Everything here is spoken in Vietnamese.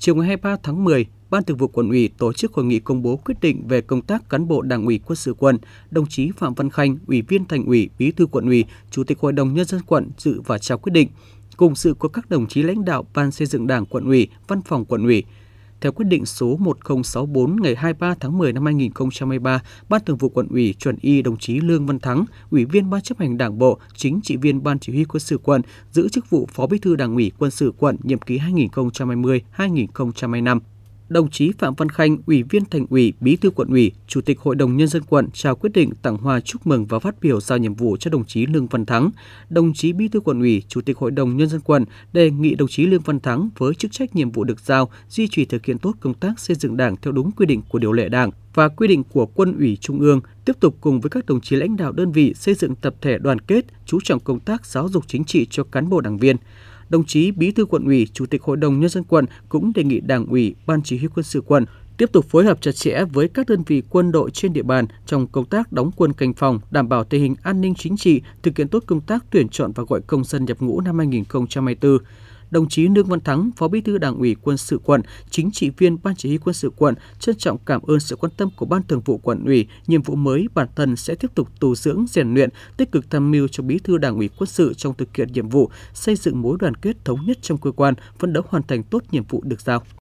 Chiều ngày 23 tháng 10, Ban Thường vụ Quận ủy tổ chức hội nghị công bố quyết định về công tác cán bộ Đảng ủy Quân sự quận. Đồng chí Phạm Văn Khanh, Ủy viên Thành ủy, Bí thư Quận ủy, Chủ tịch Hội đồng nhân dân quận dự và trao quyết định. Cùng sự có các đồng chí lãnh đạo Ban xây dựng Đảng quận ủy, Văn phòng quận ủy, theo quyết định số 1064 ngày 23 tháng 10 năm 2023, Ban Thường vụ Quận ủy chuẩn y đồng chí Lương Văn Thắng, Ủy viên Ban chấp hành Đảng bộ, chính trị viên Ban chỉ huy quân sự quận, giữ chức vụ Phó Bí thư Đảng ủy quân sự quận nhiệm kỳ 2020-2025 đồng chí Phạm Văn Khanh, Ủy viên Thành ủy, Bí thư quận ủy, Chủ tịch Hội đồng Nhân dân quận trao quyết định tặng hoa chúc mừng và phát biểu giao nhiệm vụ cho đồng chí Lương Văn Thắng. Đồng chí Bí thư quận ủy, Chủ tịch Hội đồng Nhân dân quận đề nghị đồng chí Lương Văn Thắng với chức trách nhiệm vụ được giao duy trì thực hiện tốt công tác xây dựng đảng theo đúng quy định của điều lệ đảng và quy định của Quân ủy Trung ương, tiếp tục cùng với các đồng chí lãnh đạo đơn vị xây dựng tập thể đoàn kết, chú trọng công tác giáo dục chính trị cho cán bộ đảng viên đồng chí Bí thư quận ủy, Chủ tịch Hội đồng Nhân dân quận cũng đề nghị Đảng ủy, Ban chỉ huy quân sự quận tiếp tục phối hợp chặt chẽ với các đơn vị quân đội trên địa bàn trong công tác đóng quân canh phòng, đảm bảo tình hình an ninh chính trị, thực hiện tốt công tác tuyển chọn và gọi công dân nhập ngũ năm 2024 đồng chí Nương Văn Thắng, Phó Bí thư Đảng ủy Quân sự quận, chính trị viên Ban chỉ huy quân sự quận trân trọng cảm ơn sự quan tâm của Ban Thường vụ quận ủy, nhiệm vụ mới bản thân sẽ tiếp tục tu dưỡng rèn luyện, tích cực tham mưu cho Bí thư Đảng ủy Quân sự trong thực hiện nhiệm vụ, xây dựng mối đoàn kết thống nhất trong cơ quan, phấn đấu hoàn thành tốt nhiệm vụ được giao.